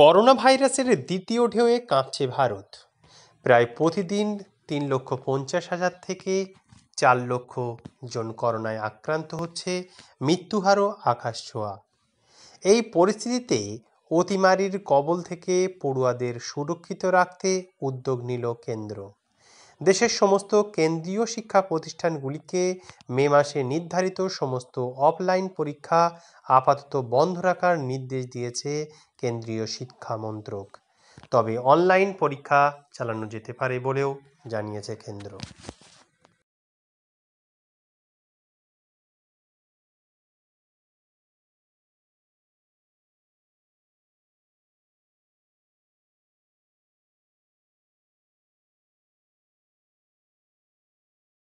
corona ভাইরাসের দ্বিতীয় ঢেউয়ে কাঁপছে ভারত প্রায় প্রতিদিন তিন লক্ষ পঞ্চাশ হাজার থেকে চার লক্ষ জন করোনায় আক্রান্ত হচ্ছে মৃত্যুহারও আকাশ ছোঁয়া এই পরিস্থিতিতে অতিমারির কবল থেকে পড়ুয়াদের সুরক্ষিত রাখতে উদ্যোগ নিল কেন্দ্র দেশের সমস্ত কেন্দ্রীয় শিক্ষা প্রতিষ্ঠানগুলিকে মে মাসে নির্ধারিত সমস্ত অফলাইন পরীক্ষা আপাতত বন্ধ রাখার নির্দেশ দিয়েছে কেন্দ্রীয় শিক্ষা মন্ত্রক তবে অনলাইন পরীক্ষা চালানো যেতে পারে বলেও জানিয়েছে কেন্দ্র